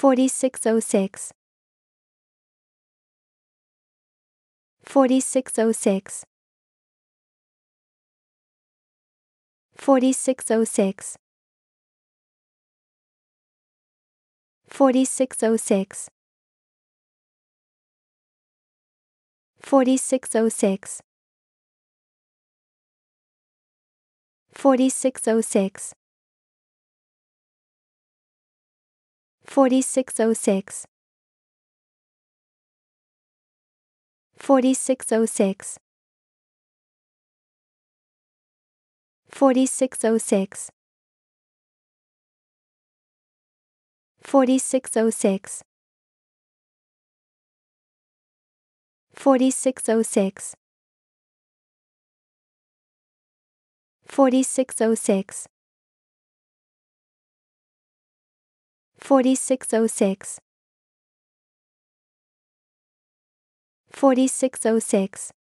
4606 4606 4606 4606 4606 4606 4606 4606 4606 4606 4606 4606 4606 4606